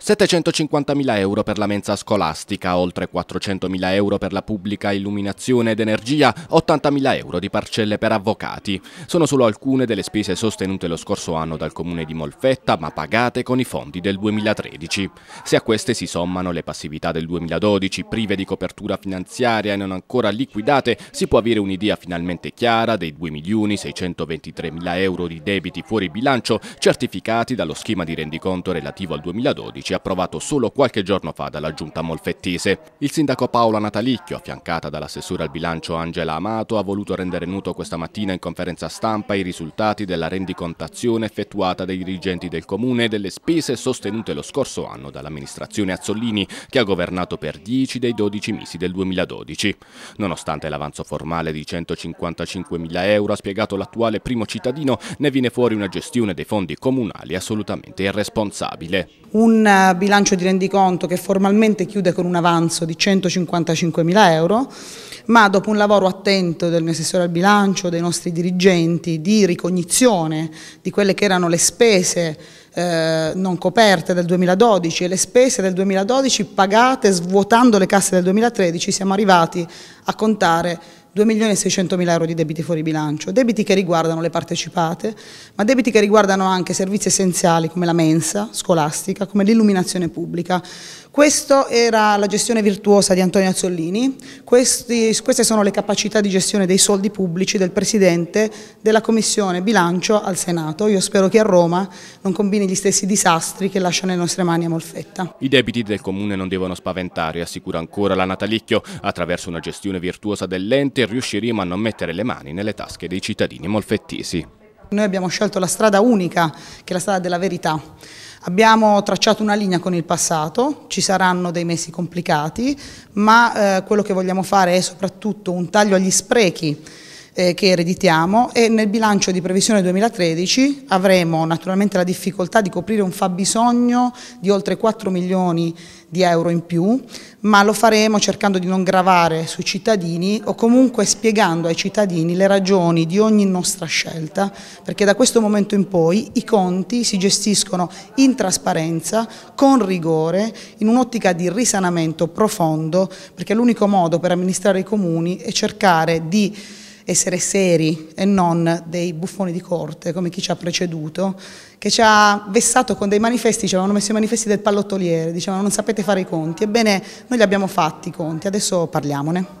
750.000 euro per la mensa scolastica, oltre 400.000 euro per la pubblica illuminazione ed energia, 80.000 euro di parcelle per avvocati. Sono solo alcune delle spese sostenute lo scorso anno dal comune di Molfetta, ma pagate con i fondi del 2013. Se a queste si sommano le passività del 2012, prive di copertura finanziaria e non ancora liquidate, si può avere un'idea finalmente chiara dei 2.623.000 euro di debiti fuori bilancio certificati dallo schema di rendiconto relativo al 2012 2010 approvato solo qualche giorno fa dalla giunta molfettese. Il sindaco Paola Natalicchio, affiancata dall'assessore al bilancio Angela Amato, ha voluto rendere noto questa mattina in conferenza stampa i risultati della rendicontazione effettuata dai dirigenti del comune e delle spese sostenute lo scorso anno dall'amministrazione Azzollini, che ha governato per 10 dei 12 mesi del 2012. Nonostante l'avanzo formale di 155.000 euro, ha spiegato l'attuale primo cittadino, ne viene fuori una gestione dei fondi comunali assolutamente irresponsabile. Un bilancio di rendiconto che formalmente chiude con un avanzo di 155 mila euro, ma dopo un lavoro attento del mio assessore al bilancio, dei nostri dirigenti, di ricognizione di quelle che erano le spese eh, non coperte del 2012 e le spese del 2012 pagate svuotando le casse del 2013, siamo arrivati a contare 2.600.000 euro di debiti fuori bilancio, debiti che riguardano le partecipate, ma debiti che riguardano anche servizi essenziali come la mensa scolastica, come l'illuminazione pubblica, questa era la gestione virtuosa di Antonio Azzollini, questi, queste sono le capacità di gestione dei soldi pubblici del Presidente della Commissione Bilancio al Senato. Io spero che a Roma non combini gli stessi disastri che lasciano le nostre mani a Molfetta. I debiti del Comune non devono spaventare, assicura ancora la Natalicchio. Attraverso una gestione virtuosa dell'ente riusciremo a non mettere le mani nelle tasche dei cittadini molfettesi. Noi abbiamo scelto la strada unica, che è la strada della verità. Abbiamo tracciato una linea con il passato, ci saranno dei mesi complicati, ma eh, quello che vogliamo fare è soprattutto un taglio agli sprechi eh, che ereditiamo e nel bilancio di previsione 2013 avremo naturalmente la difficoltà di coprire un fabbisogno di oltre 4 milioni di euro in più ma lo faremo cercando di non gravare sui cittadini o comunque spiegando ai cittadini le ragioni di ogni nostra scelta, perché da questo momento in poi i conti si gestiscono in trasparenza, con rigore, in un'ottica di risanamento profondo, perché l'unico modo per amministrare i comuni è cercare di essere seri e non dei buffoni di corte come chi ci ha preceduto, che ci ha vessato con dei manifesti, ci avevano messo i manifesti del pallottoliere, dicevano non sapete fare i conti, ebbene noi li abbiamo fatti i conti, adesso parliamone.